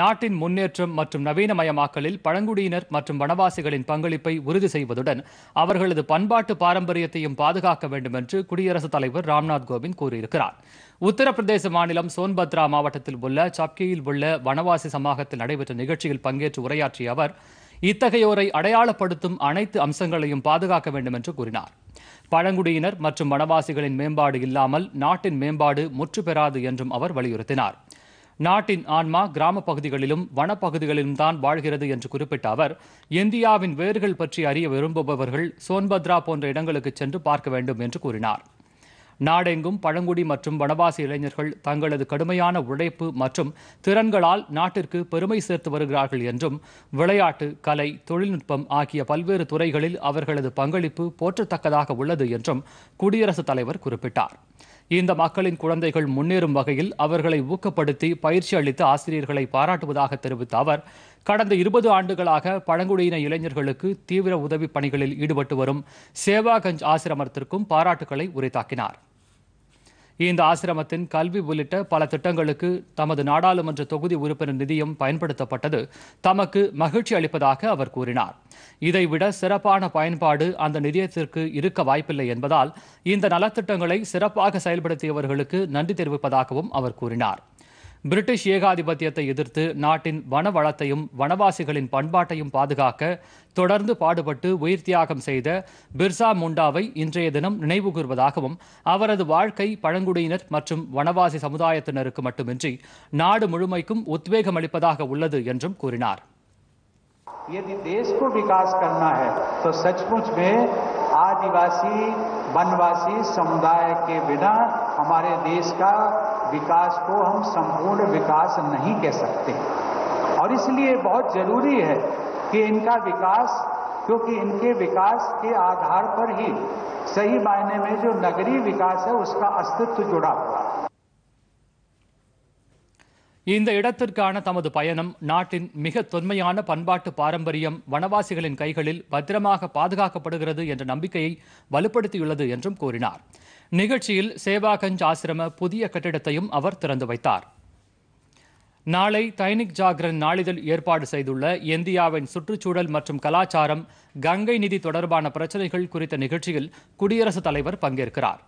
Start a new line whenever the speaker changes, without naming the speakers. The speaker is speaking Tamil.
நாட்டின் முன்னேற்றம் மற்றும் நவீனமயமாக்கலில் பழங்குடியினர் மற்றும் வனவாசிகளின் பங்களிப்பை உறுதி செய்வதுடன் அவர்களது பண்பாட்டு பாரம்பரியத்தையும் பாதுகாக்க வேண்டும் என்று குடியரசுத் தலைவர் ராம்நாத் கோவிந்த் கூறியிருக்கிறார் உத்தரப்பிரதேச மாநிலம் சோன்பத்ரா மாவட்டத்தில் உள்ள சப்கியில் உள்ள வனவாசி சமாகத்தில் நடைபெற்ற நிகழ்ச்சியில் பங்கேற்று உரையாற்றிய அவர் இத்தகையோரை அடையாளப்படுத்தும் அனைத்து அம்சங்களையும் பாதுகாக்க வேண்டும் என்று கூறினார் பழங்குடியினர் மற்றும் வனவாசிகளின் மேம்பாடு இல்லாமல் நாட்டின் மேம்பாடு முற்று பெறாது என்றும் அவர் வலியுறுத்தினார் நாட்டின் ஆன்மா கிராம பகுதிகளிலும் வனப்பகுதிகளிலும் தான் வாழ்கிறது என்று குறிப்பிட்ட அவர் இந்தியாவின் வேர்கள் பற்றி அறிய விரும்புபவர்கள் சோன்பத்ரா போன்ற இடங்களுக்கு சென்று பார்க்க வேண்டும் என்று கூறினார் நாடெங்கும் பழங்குடி மற்றும் வனவாசி இளைஞர்கள் தங்களது கடுமையான உழைப்பு மற்றும் திறன்களால் நாட்டிற்கு பெருமை சேர்த்து வருகிறார்கள் என்றும் விளையாட்டு கலை தொழில்நுட்பம் ஆகிய பல்வேறு துறைகளில் அவர்களது பங்களிப்பு போற்றத்தக்கதாக உள்ளது என்றும் குடியரசுத் தலைவர் குறிப்பிட்டார் இந்த மக்களின் குழந்தைகள் முன்னேறும் வகையில் அவர்களை ஊக்கப்படுத்தி பயிற்சி அளித்து ஆசிரியர்களை பாராட்டுவதாக தெரிவித்த அவர் கடந்த இருபது ஆண்டுகளாக பழங்குடியின இளைஞர்களுக்கு தீவிர உதவி பணிகளில் ஈடுபட்டு வரும் சேவாகஞ்ச் ஆசிரமத்திற்கும் பாராட்டுகளை உரைத்தாக்கினாா் இந்த ஆசிரமத்தின் கல்வி உள்ளிட்ட பல திட்டங்களுக்கு தமது நாடாளுமன்ற தொகுதி உறுப்பினர் நிதியம் பயன்படுத்தப்பட்டது தமக்கு மகிழ்ச்சி அளிப்பதாக அவர் கூறினார் இதைவிட சிறப்பான பயன்பாடு அந்த நிதியத்திற்கு இருக்க வாய்ப்பில்லை என்பதால் இந்த நலத்திட்டங்களை சிறப்பாக செயல்படுத்தியவர்களுக்கு நன்றி தெரிவிப்பதாகவும் அவர் கூறினார் பிரிட்டிஷ் ஏகாதிபத்தியத்தை எதிர்த்து நாட்டின் வனவளத்தையும் வனவாசிகளின் பண்பாட்டையும் பாதுகாக்க தொடர்ந்து பாடுபட்டு உயிர் தியாகம் செய்த பிர்சா முண்டாவை இன்றைய தினம் நினைவுகூர்வதாகவும் அவரது வாழ்க்கை பழங்குடியினர் மற்றும் வனவாசி சமுதாயத்தினருக்கு மட்டுமின்றி நாடு முழுமைக்கும் உத்வேகம் அளிப்பதாக உள்ளது என்றும் கூறினார்
यदि देश को विकास करना है तो सचमुच में आदिवासी वनवासी समुदाय के बिना हमारे देश का विकास को हम संपूर्ण विकास नहीं कह सकते और इसलिए बहुत जरूरी है कि इनका विकास क्योंकि इनके विकास के आधार पर ही सही मायने में जो नगरीय विकास है उसका अस्तित्व जुड़ा हुआ है
இந்த இடத்திற்கான தமது பயணம் நாட்டின் மிக தொன்மையான பண்பாட்டு பாரம்பரியம் வனவாசிகளின் கைகளில் பத்திரமாக பாதுகாக்கப்படுகிறது என்ற நம்பிக்கையை வலுப்படுத்தியுள்ளது என்றும் கூறினார் நிகழ்ச்சியில் சேவாகஞ்ச் ஆசிரம புதிய கட்டிடத்தையும் அவர் திறந்து வைத்தார் நாளை தைனிக் ஜாகரன் நாளிதழ் ஏற்பாடு செய்துள்ள இந்தியாவின் சுற்றுச்சூழல் மற்றும் கலாச்சாரம் கங்கை நிதி தொடர்பான பிரச்சினைகள் குறித்த நிகழ்ச்சியில் குடியரசுத் தலைவர் பங்கேற்கிறார்